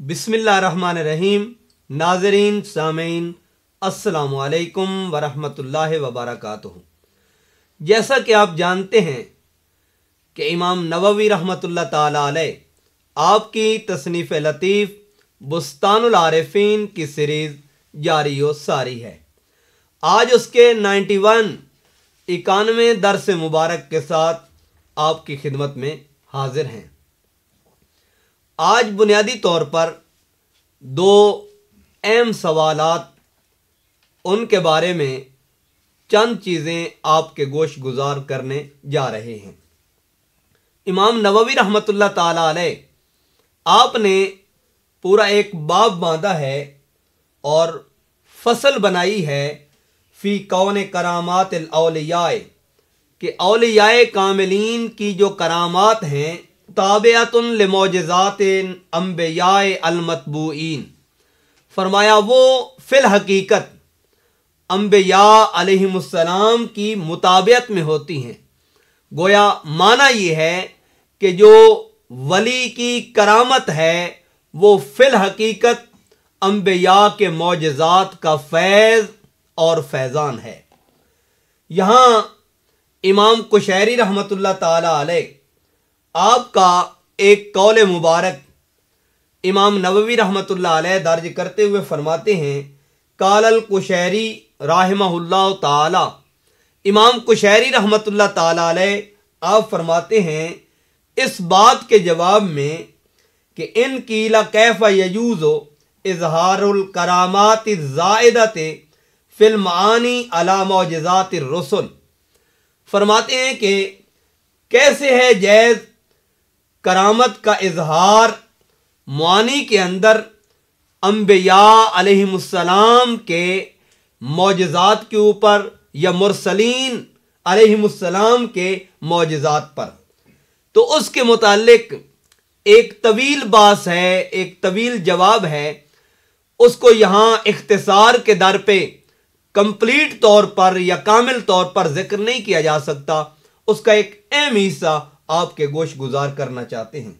रहीम नाजरीन सामीन असलकम वरहमल वबरक जैसा कि आप जानते हैं कि इमाम नववी ताला अलैह आपकी तसनीफ़ लतीफ़ बुस्तानआरफ़ीन की सीरीज़ जारी व सारी है आज उसके 91 वन इक्यानवे दरस मुबारक के साथ आपकी खिदमत में हाजिर हैं आज बुनियादी तौर पर दो अहम सवाल उनके बारे में चंद चीज़ें आपके गोश गुजार करने जा रहे हैं इमाम नववी रहमत ताला आपने पूरा एक बाब बांधा है और फसल बनाई है फ़ी कौन करामात अलियाए कि अलियाए कामिलीन की जो करामात हैं ताबेतमोजातिन अम्बियाए अलमतबून फरमाया वो फिल हकीकत अम्बियाम की मुताबियत में होती हैं गोया माना यह है कि जो वली की करामत है वो फिल हकीकत अम्बिया के मोजात का फैज़ और फैज़ान है यहाँ इमाम कुशैरी रहमत ला आपका एक कौल मुबारक इमाम नबवी रहमत दर्ज करते हुए फरमाते हैं कालल कुशैरी राहमल्ला ताला इमाम कुशैरी रहमत ताला आप फरमाते हैं इस बात के जवाब में कि इन कीला कैफ़ यजूज़ो इजहारकरामात ज़ायदत फिल्मानी अलामजात रसुल फरमाते हैं कि कैसे है जैज़ करामत का इजहार मानी के अंदर अम्बिया के मोजात के ऊपर या मुरसलिन अलैहिस्सलाम के मोजात पर तो उसके मतलब एक तवील बास है एक तवील जवाब है उसको यहाँ इख्तसार के दर पे कंप्लीट तौर पर या कामिल तौर पर जिक्र नहीं किया जा सकता उसका एक अहम हिस्सा आपके गोश गुजार करना चाहते हैं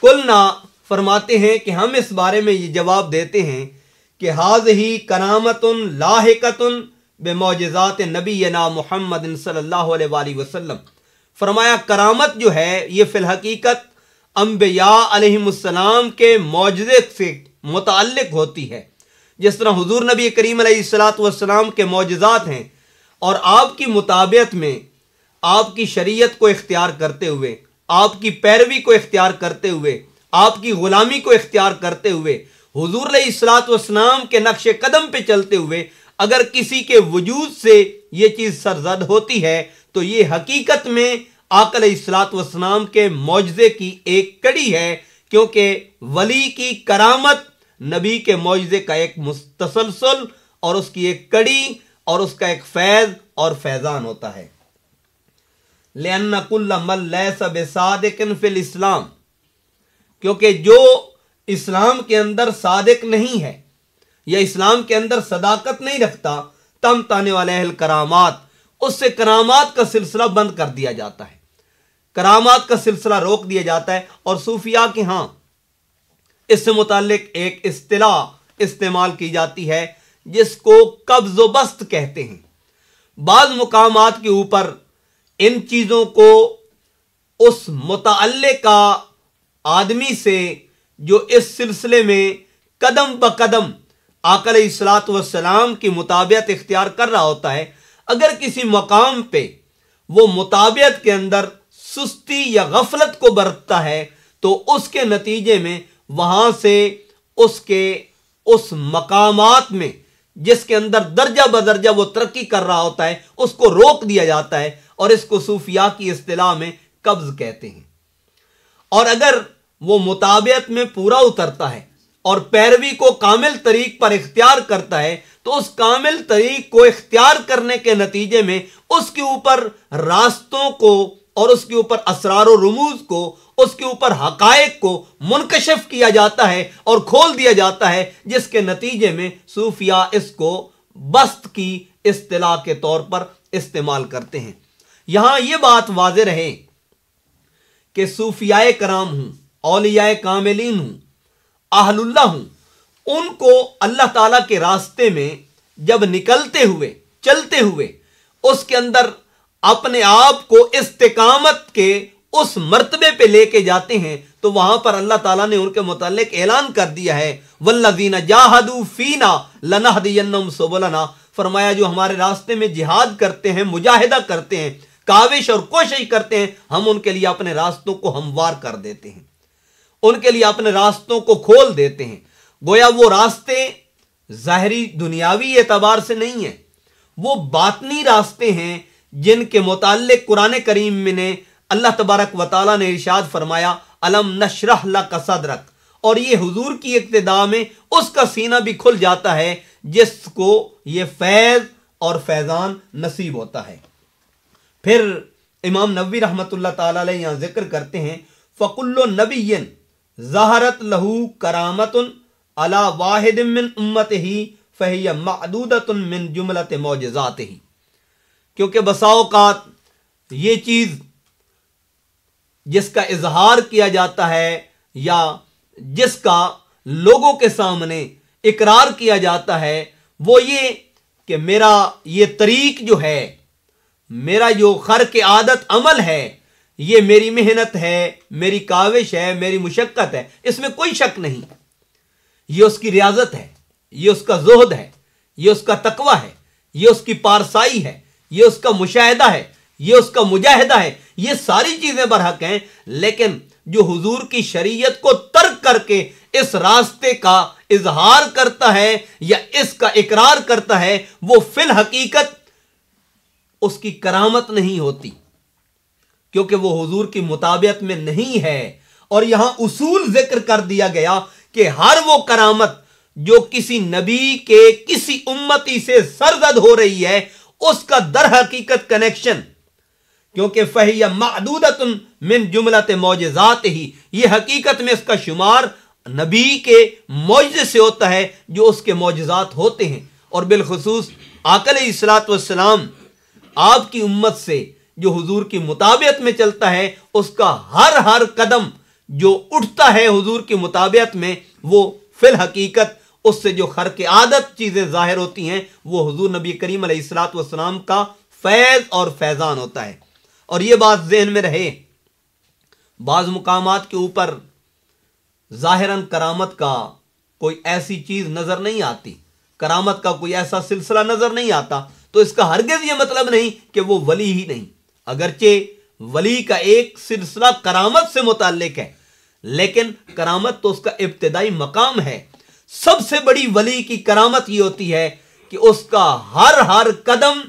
कुलना फरमाते हैं कि हम इस बारे में ये जवाब देते हैं कि हाज ही करामतन लाहकतन बेमोजात नबी ना मोहम्मद सल्लल्लाहु फरमाया करामत जो है ये फ़िलहकीकत अम्बियाम के मोजे से मुतल होती है जिस तरह हजूर नबी करीम सलात के मोजात हैं और आपकी मुताबियत में आपकी शरीयत को इख्तियार करते हुए आपकी पैरवी को इख्तियार करते हुए आपकी गुलामी को इख्तियार करते हुए हजूर इसलातम के नक्श कदम पे चलते हुए अगर किसी के वजूद से ये चीज़ सरजद होती है तो ये हकीकत में आकल इसलातम के मुआजे की एक कड़ी है क्योंकि वली की करामत नबी के मुआजे का एक मुसलसल और उसकी एक कड़ी और उसका एक फैज़ और फैज़ान होता है लेकिन फिल इस्लाम क्योंकि जो इस्लाम के अंदर सादक नहीं है या इस्लाम के अंदर सदाकत नहीं रखता तम ताने वाले अहल करामात उससे करामात का सिलसिला बंद कर दिया जाता है करामात का सिलसिला रोक दिया जाता है और सूफिया के हां इससे मुतक एक अतला इस्तेमाल की जाती है जिसको कब्जोबस्त बस्त कहते हैं बाद मुकाम के ऊपर इन चीज़ों को उस मुतल का आदमी से जो इस सिलसिले में कदम ब कदम आकल असलात वसलाम की मुताबियत इख्तियार कर रहा होता है अगर किसी मकाम पे वो मुताबियत के अंदर सुस्ती या गफलत को बरतता है तो उसके नतीजे में वहाँ से उसके उस मकामात में जिसके अंदर दर्जा बदर्जा वो तरक्की कर रहा होता है उसको रोक दिया जाता है और इसको सूफिया की अतलाह में कब्ज कहते हैं और अगर वो मुताबियत में पूरा उतरता है और पैरवी को कामिल तरीक पर इख्तियार करता है तो उस कामिल तरीक को इख्तियार करने के नतीजे में उसके ऊपर रास्तों को और उसके ऊपर असरार रमूज को उसके ऊपर हकायक को मुनकशिफ किया जाता है और खोल दिया जाता है जिसके नतीजे में सूफिया इसको बस्त की अतलाह के तौर पर इस्तेमाल करते हैं यहां यह बात वाज रहे कि सूफिया कराम हूं अलियाए कामिलीन हूं आहलुल्ला हूं उनको अल्लाह ताला के रास्ते में जब निकलते हुए चलते हुए उसके अंदर अपने आप को इस्तेकामत के उस मरतबे पे लेके जाते हैं तो वहां पर अल्लाह ताला ने उनके मुतालिक ऐलान कर दिया है वल्लजीना जाहदू फीना लनाहदीनम सोबलना फरमाया जो हमारे रास्ते में जिहाद करते हैं मुजाहिदा करते हैं काविश और कोशिश करते हैं हम उनके लिए अपने रास्तों को हमवार कर देते हैं उनके लिए अपने रास्तों को खोल देते हैं गोया वो रास्ते ज़ाहरी दुनियावी एतबार से नहीं है वो बातनी रास्ते हैं जिनके मुतल कुरान करीम ने अल्लाह तबारक व वाली ने इर्शाद फरमाया अलम नशरह का सदरक और ये हुजूर की इब्तदा में उसका सीना भी खुल जाता है जिसको ये फैज़ और फैज़ान नसीब होता है फिर इमाम नबी रहमत ताला यहाँ जिक्र करते हैं फ़कुल्लो नबीन जहारत लहू करामतन अला वाहिद मिन उम्मत ही फ़हिया मदूदतन मिन जुमलत मोजात ही क्योंकि बसाओकात ये चीज़ जिसका इजहार किया जाता है या जिसका लोगों के सामने इकरार किया जाता है वो ये कि मेरा ये तरीक जो है मेरा जो खर के आदत अमल है ये मेरी मेहनत है मेरी काविश है मेरी मुशक्क़त है इसमें कोई शक नहीं ये उसकी रियाजत है ये उसका जोहद है ये उसका तकवा है ये उसकी पारसाई है ये उसका मुशाहिदा है ये उसका मुजाहिदा है ये सारी चीजें बरहक हैं लेकिन जो हुजूर की शरीयत को तर्क करके इस रास्ते का इजहार करता है या इसका इकरार करता है वो फिल हकीकत उसकी करामत नहीं होती क्योंकि वो हुजूर की मुताबियत में नहीं है और यहां उसूल जिक्र कर दिया गया कि हर वो करामत जो किसी नबी के किसी उम्मती से सरजद हो रही है उसका दर हकीकत कनेक्शन क्योंकि फहिया मदूदतन मिन जुमलत मोजात ही ये हकीकत में इसका शुमार नबी के मुजजे से होता है जो उसके मोजात होते हैं और बिलखसूस आकल असलात आपकी उम्मत से जो हुजूर की मुताबियत में चलता है उसका हर हर कदम जो उठता है हुजूर की मुताबियत में वो फिल हकीकत उससे जो खर के आदत चीज़ें ज़ाहिर होती हैं वो हजूर नबी करीम सलाम का फैज़ और फैज़ान होता है और ये बात जहन में रहे बाज़ मुकाम के ऊपर ज़ाहिरन करामत का कोई ऐसी चीज़ नज़र नहीं आती करामत का कोई ऐसा सिलसिला नज़र नहीं आता तो इसका हरगज़ ये मतलब नहीं कि वो वली ही नहीं अगरचे वली का एक सिलसिला करामत से मुतक है लेकिन करामत तो उसका इब्तदाई मकाम है सबसे बड़ी वली की करामत ये होती है कि उसका हर हर कदम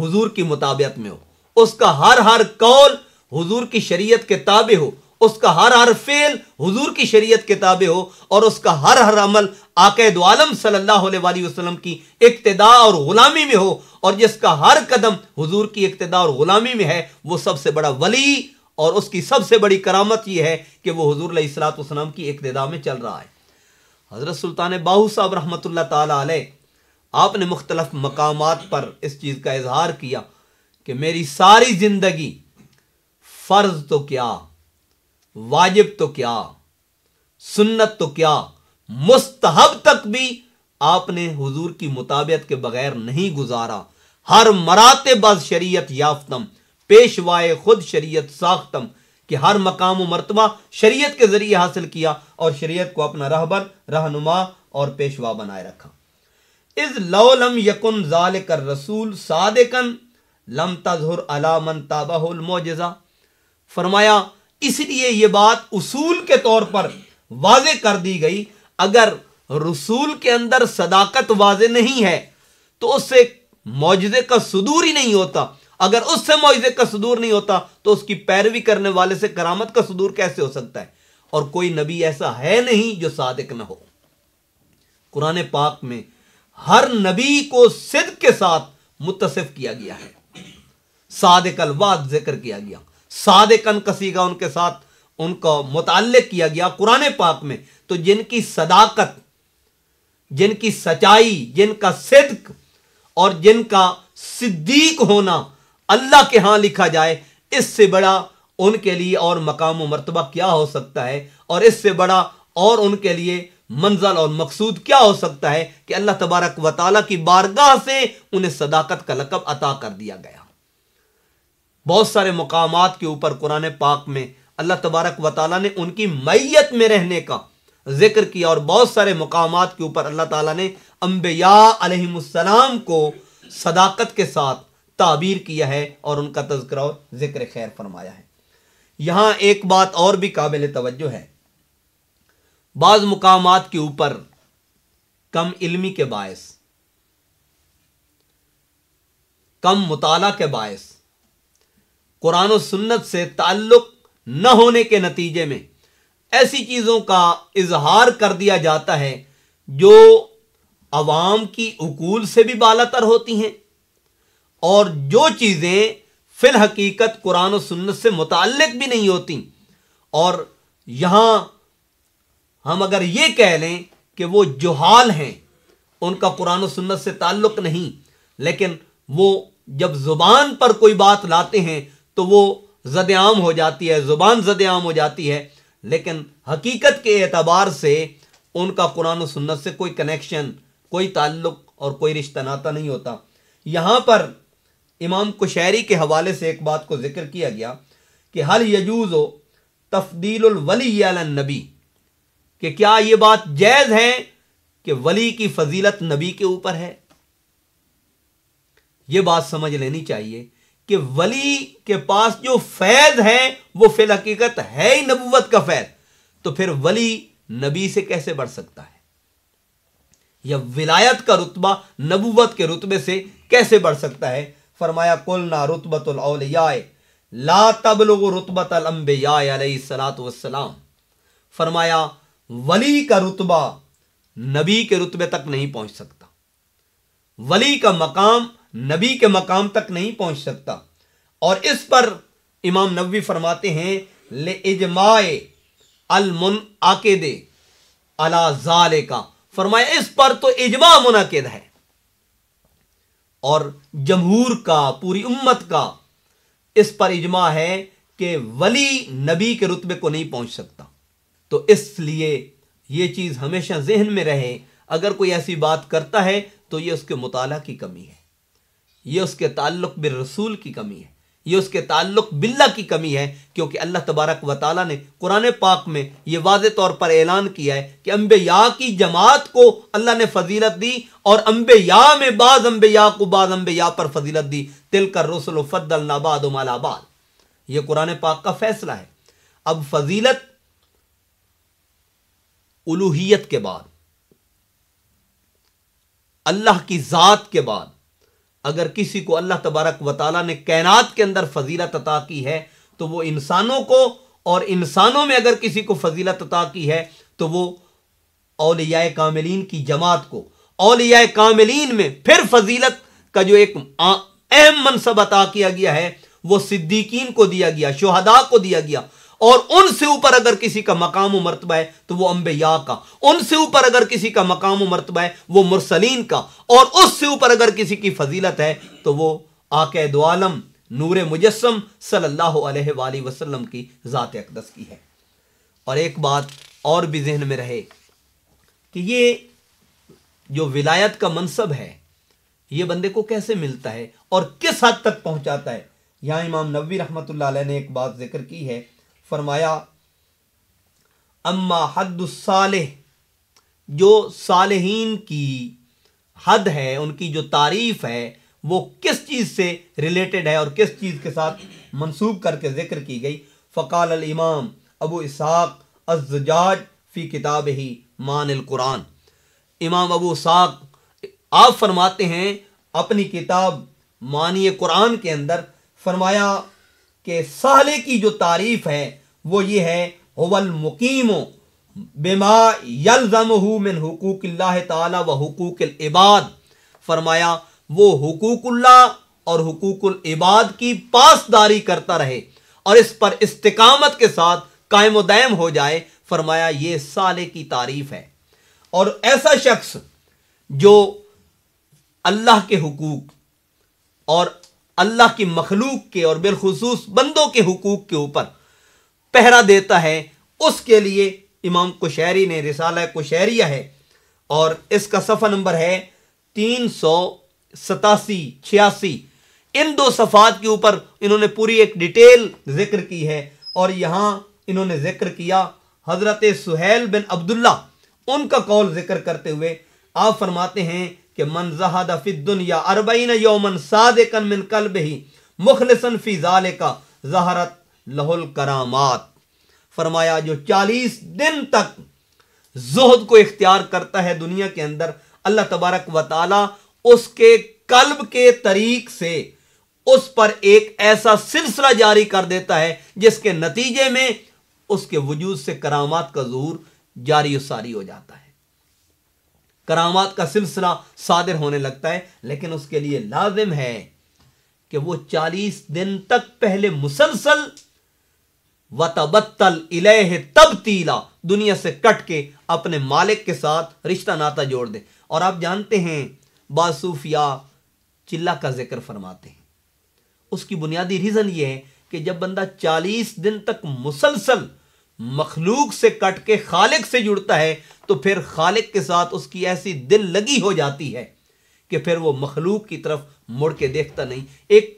हुजूर की मुताबियत में हो उसका हर हर कौल हुजूर की शरीयत के ताबे हो उसका हर हर फेल हुजूर की शरीयत के ताबे हो और उसका हर हर अमल आकद आलम सल्लल्लाहु अलैहि वसल्लम की इक्तदा और गुलामी में हो और जिसका हर कदम हुजूर की इक्तदा और गुलामी में है वो सबसे बड़ा वली और उसकी सबसे बड़ी करामत यह है कि वो हजूर वसलम की इक्तदा में चल रहा है हज़रत सुल्तान बाहू साहब रहमत आपने मुख्तलफ मकाम पर इस चीज़ का इजहार किया कि मेरी सारी ज़िंदगी फ़र्ज तो क्या वाजिब तो क्या सुन्नत तो क्या मुस्तहब तक भी आपने हजूर की मुताबियत के बगैर नहीं गुजारा हर मराते बज शरीयत याफ्तम पेशवाए खुद शरीय साख्तम कि हर मकाम मरतबा शरीयत के ज़रिए हासिल किया और शरीयत को अपना रहबर रहनुमा और पेशवा बनाए रखा इस लोलम यकुन ज़ाल कर रसूल सादकन लम तजहर अलामन मोजा फरमाया इसलिए ये बात उसूल के तौर पर वाज कर दी गई अगर रसूल के अंदर सदाकत वाज नहीं है तो उससे मुजजे का सुदूर ही नहीं होता अगर उससे मुआवजे का सदूर नहीं होता तो उसकी पैरवी करने वाले से करामत का सदूर कैसे हो सकता है और कोई नबी ऐसा है नहीं जो सादिक ना हो कुरान पाक में हर नबी को सिद्ध के साथ मुतसिफ किया गया है सादिक अलवाद जिक्र किया गया सादिकन कसीगा उनके साथ उनका मुतल किया गया कुरान पाक में तो जिनकी सदाकत जिनकी सच्चाई जिनका सिद्क और जिनका सिद्दीक होना अल्लाह के हाँ लिखा जाए इससे बड़ा उनके लिए और मकाम मरतबा क्या हो सकता है और इससे बड़ा और उनके लिए मंजल और मकसूद क्या हो सकता है कि अल्लाह तबारक वाली की बारगाह से उन्हें सदाकत का लकब अता कर दिया गया बहुत सारे मकाम के ऊपर कुरान पाक में अल्लाह तबारक वाली ने उनकी मैत में रहने का जिक्र किया और बहुत सारे मकाम के ऊपर अल्लाह तला ने अम्बिया को सदाकत के साथ ताबीर किया है और उनका तस्करा और जिक्र खैर फरमाया है यहाँ एक बात और भी काबिल तवज्जो है बाज़ मुकाम के ऊपर कम इल्मी के बायस कम मुताला के बायस कुरान सुन्नत से ताल्लुक़ न होने के नतीजे में ऐसी चीज़ों का इजहार कर दिया जाता है जो आवाम की उकूल से भी बालातर होती हैं और जो चीज़ें फिल हकीकत कुरान और सुन्नत से मुतक भी नहीं होती और यहाँ हम अगर ये कह लें कि वो जुहाल हैं उनका कुरान और सुन्नत से ताल्लुक़ नहीं लेकिन वो जब ज़ुबान पर कोई बात लाते हैं तो वो जद आम हो जाती है ज़ुबान जद आम हो जाती है लेकिन हकीकत के एतबार से उनका कुरान और सुन्नत से कोई कनेक्शन कोई ताल्लुक़ और कोई रिश्ता नाता नहीं होता यहाँ पर इमाम कुशैरी के हवाले से एक बात को जिक्र किया गया कि हल यजूज़ हो तफदीलवली नबी कि क्या यह बात जायज़ है कि वली की फजीलत नबी के ऊपर है यह बात समझ लेनी चाहिए कि वली के पास जो फैज़ है वो फिल हकीकत है ही नबूवत का फैज़ तो फिर वली नबी से कैसे बढ़ सकता है या विलायत का रुतबा नबूवत के रुतबे से कैसे बढ़ सकता है फरमाया कुल ना रुतबतलिया ला तब लोग रुतबत अलम्बियालाम फरमाया वली का रुतबा नबी के रुतबे तक नहीं पहुंच सकता वली का मकाम नबी के मकाम तक नहीं पहुंच सकता और इस पर इमाम नबी फरमाते हैं ले इजमाए अलमुन आकेदे अला जाले का फरमाया इस पर तो इजमा मुनाकेद है और जमहूर का पूरी उम्मत का इस पर इजमा है कि वली नबी के रुतबे को नहीं पहुंच सकता तो इसलिए यह चीज़ हमेशा जहन में रहे अगर कोई ऐसी बात करता है तो ये उसके मुताला की कमी है यह उसके ताल्लुक बिर रसूल की कमी है ये उसके ताल्लुक बिल्ला की कमी है क्योंकि अल्लाह तबारक व ताली ने कुरान पाक में ये वाज तौर पर ऐलान किया है कि अम्बया की जमात को अल्लाह ने फजीलत दी और अम्बया में बाज अम्बया को बाज अम्बया पर फजीलत दी तिल कर रसुल फद्दल नाबाद मालाबाद यह कुरान पाक का फैसला है अब फजीलत उलूहियत के बाद अल्लाह की ज़ात के बाद अगर किसी को अल्लाह तबारक व ताली ने कैनात के अंदर फजीलत अता की है तो वो इंसानों को और इंसानों में अगर किसी को फजीलत अता की है तो वो अलिया कामिलीन की जमात को अलिया कामिलीन में फिर फजीलत का जो एक अहम मनसब अता किया गया है वो सिद्दीकीन को दिया गया शहदा को दिया गया और उनसे ऊपर अगर किसी का मकाम व मरतबा है तो वो अंबिया का उनसे ऊपर अगर किसी का मकाम व मरतबा है वो मुरसलीन का और उससे ऊपर अगर किसी की फजीलत है तो वो आके आलम नूर मुजस्म सल्लल्लाहु अलैहि वसल्लम की ज़ात अकदस की है और एक बात और भी जहन में रहे कि ये जो विलायत का मनसब है ये बंदे को कैसे मिलता है और किस हद तक पहुंचाता है यहां इमाम नबी रहमत ने एक बात जिक्र की है फरमाया अम्मा साल जो सालहीन की हद है उनकी जो तारीफ़ है वो किस चीज़ से रिलेटेड है और किस चीज़ के साथ मंसूब करके जिक्र की गई फ़काल इमाम अबू इसाक अज्जाज फ़ी किताब ही मान कुरान इमाम अबू इसाक आप फरमाते हैं अपनी किताब मानिए कुरान के अंदर फरमाया कि साले की जो तारीफ है वो ये है हवल मुकीम बेमा यलजम मिन हुकूक ताला व हुकूक इबाद फरमाया वो हकूकुल्ला और हकूकुल इबाद की पासदारी करता रहे और इस पर इस्तकामत के साथ कायम दायम हो जाए फरमाया ये साले की तारीफ है और ऐसा शख्स जो अल्लाह के हुकूक और अल्लाह की मखलूक के और बिलखसूस बंदों के हकूक के ऊपर पहरा देता है उसके लिए इमाम कुशहरी ने रिसाला कुशहरिया है और इसका सफ़ा नंबर है तीन सौ सतासी छियासी इन दो सफ़ात के ऊपर इन्होंने पूरी एक डिटेल जिक्र की है और यहाँ इन्होंने जिक्र किया हज़रत सुहैल बिन अब्दुल्ला उनका कौल जिक्र करते हुए आप फरमाते हैं कि मन जहाद फिदुन या अरबैन यौमन सादकन मिन कल ही मुखलसन फी का जहारत लहुल करामात फरमाया जो चालीस दिन तक जोहद को इख्तियार करता है दुनिया के अंदर अल्लाह तबारक व ताला उसके कल्ब के तरीक से उस पर एक ऐसा सिलसिला जारी कर देता है जिसके नतीजे में उसके वजूद से करामात का जहूर जारी सारी हो जाता है करामात का सिलसिला सादिर होने लगता है लेकिन उसके लिए लाजिम है कि वो चालीस दिन तक पहले मुसलसल वतबत्तल इलेह तब तीला दुनिया से कट के अपने मालिक के साथ रिश्ता नाता जोड़ दे और आप जानते हैं बासूफिया चिल्ला का जिक्र फरमाते हैं उसकी बुनियादी रीज़न ये है कि जब बंदा चालीस दिन तक मुसलसल मखलूक से कट के खालिक से जुड़ता है तो फिर खालिक के साथ उसकी ऐसी दिल लगी हो जाती है कि फिर वो मखलूक की तरफ मुड़ के देखता नहीं एक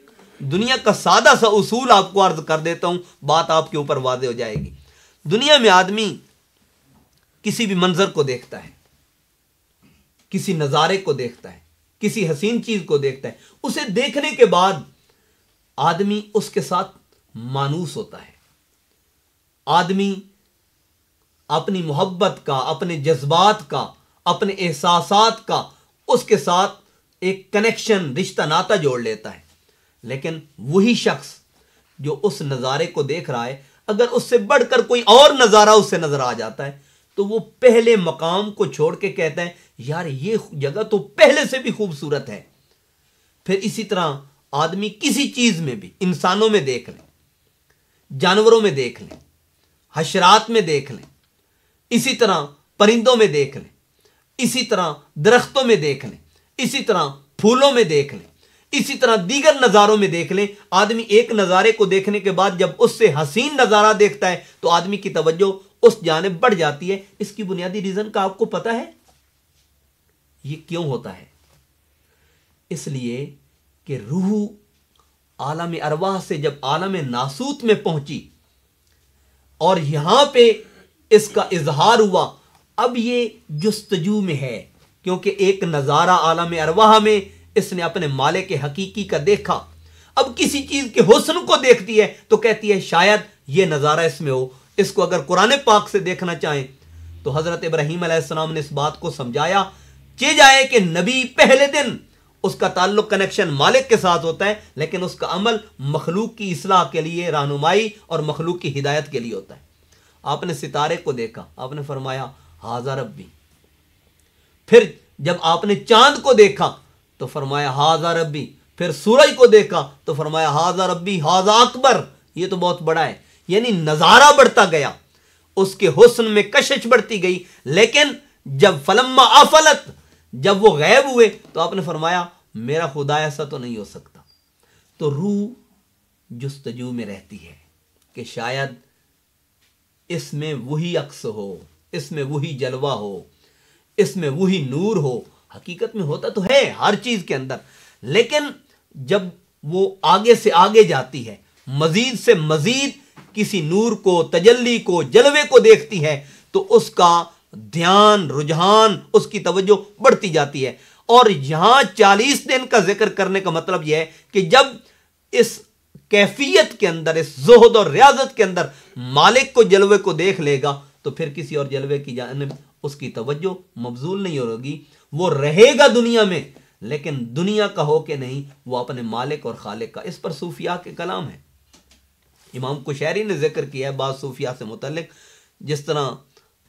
दुनिया का सादा सा उसूल आपको अर्ज कर देता हूं बात आपके ऊपर वादे हो जाएगी दुनिया में आदमी किसी भी मंजर को देखता है किसी नज़ारे को देखता है किसी हसीन चीज को देखता है उसे देखने के बाद आदमी उसके साथ मानूस होता है आदमी अपनी मोहब्बत का अपने जज्बात का अपने एहसास का उसके साथ एक कनेक्शन रिश्ता नाता जोड़ लेता है लेकिन वही शख्स जो उस नज़ारे को देख रहा है अगर उससे बढ़कर कोई और नज़ारा उससे नज़र आ जाता है तो वो पहले मकाम को छोड़ के कहते हैं यार ये जगह तो पहले से भी खूबसूरत है फिर इसी तरह आदमी किसी चीज़ में भी इंसानों में देख लें जानवरों में देख लें हशरात में देख लें इसी तरह परिंदों में देख लें इसी तरह दरख्तों में देख लें इसी तरह फूलों में देख लें इसी तरह दीगर नज़ारों में देख लें आदमी एक नज़ारे को देखने के बाद जब उससे हसीन नज़ारा देखता है तो आदमी की तवज्जो उस जानब बढ़ जाती है इसकी बुनियादी रीज़न का आपको पता है यह क्यों होता है इसलिए कि रूह आलम अरवाह से जब आलम नासूत में पहुंची और यहां पे इसका इजहार हुआ अब ये जस्तजू में है क्योंकि एक नज़ारा आलम अरवाह में इसने अपने माले के हकीकी का देखा अब किसी चीज़ के हुसन को देखती है तो कहती है शायद ये नज़ारा इसमें हो इसको अगर कुरान पाक से देखना चाहें तो हज़रत इब्राहिम ने इस बात को समझाया चे जाए कि नबी पहले दिन उसका ताल्लुक कनेक्शन मालिक के साथ होता है लेकिन उसका अमल मखलूक की असलाह के लिए रहनुमाई और मखलूक की हिदायत के लिए होता है आपने सितारे को देखा आपने फरमाया हाजा रब्बी फिर जब आपने चांद को देखा तो फरमाया हाजा रब्बी फिर सूरज को देखा तो फरमाया हाजा रब्बी हाजा अकबर ये तो बहुत बड़ा है यानी नज़ारा बढ़ता गया उसके हुसन में कशिश बढ़ती गई लेकिन जब फलम्मा अफलत जब वो गैब हुए तो आपने फरमाया मेरा खुदा ऐसा तो नहीं हो सकता तो रू जस्तजू में रहती है कि शायद इसमें वही अक्स हो इसमें वही जलवा हो इसमें वही नूर हो हकीकत में होता तो है हर चीज़ के अंदर लेकिन जब वो आगे से आगे जाती है मजीद से मजीद किसी नूर को तजल्ली को जलवे को देखती है तो उसका ध्यान रुझान उसकी तवज्जो बढ़ती जाती है और यहां चालीस दिन का जिक्र करने का मतलब यह है कि जब इस कैफियत के अंदर इस जोहद और रियाजत के अंदर मालिक को जलवे को देख लेगा तो फिर किसी और जलवे की जान उसकी तवज्जो मबजूल नहीं होगी वो रहेगा दुनिया में लेकिन दुनिया का हो के नहीं वो अपने मालिक और खालिक का इस पर सूफिया के कलाम है इमाम कुशैरी ने जिक्र किया है बाद सूफिया से मुतलिक जिस तरह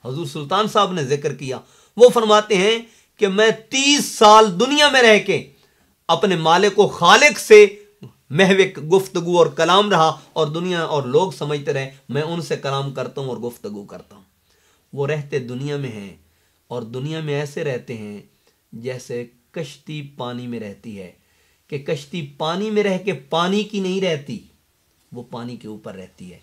हजूर सुल्तान साहब ने जिक्र किया वो फरमाते हैं कि मैं तीस साल दुनिया में रह के अपने मालिक को खालिक से महविक गुफ्तगु और कलाम रहा और दुनिया और लोग समझते रहे मैं उनसे कलाम करता हूँ और गुफ्तगु करता हूँ वो रहते दुनिया में हैं और दुनिया में ऐसे रहते हैं जैसे कश्ती पानी में रहती है कि कश्ती पानी में रह के पानी की नहीं रहती वो पानी के ऊपर रहती है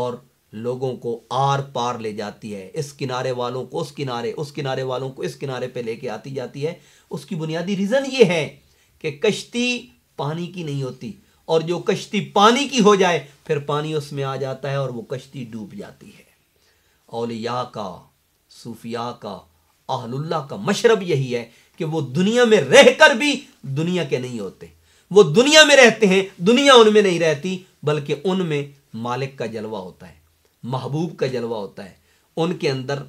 और लोगों को आर पार ले जाती है इस किनारे वालों को उस किनारे उस किनारे वालों को इस किनारे पे लेके आती जाती है उसकी बुनियादी रीज़न ये है कि कश्ती पानी की नहीं होती और जो कश्ती पानी की हो जाए फिर पानी उसमें आ जाता है और वो कश्ती डूब जाती है औलिया का सूफिया का आहलुल्ला का मशरब यही है कि वो दुनिया में कर भी दुनिया के नहीं होते वो दुनिया में रहते हैं दुनिया उनमें नहीं रहती बल्कि उनमें मालिक का जलवा होता है महबूब का जलवा होता है उनके अंदर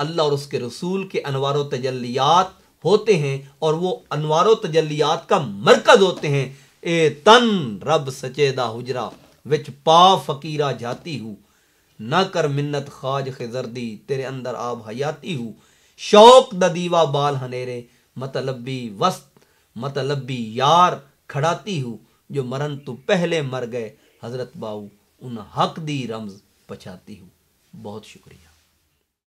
अल्लाह और उसके रसूल के अनवार तजलियात होते हैं और वो अनवार तजलियात का मरकज होते हैं ए तन रब सचे हुजरा विच पा फकीरा जाती हूँ न कर मिन्नत खाज खजरदी तेरे अंदर आब हयाती हूँ शौक द दीवा बाल हनेरे मतलबी वस्त मतलबी यार खड़ाती हूँ जो मरन तो पहले मर गए हजरत बाऊ उन हक दी रमज़ पचाती हूँ बहुत शुक्रिया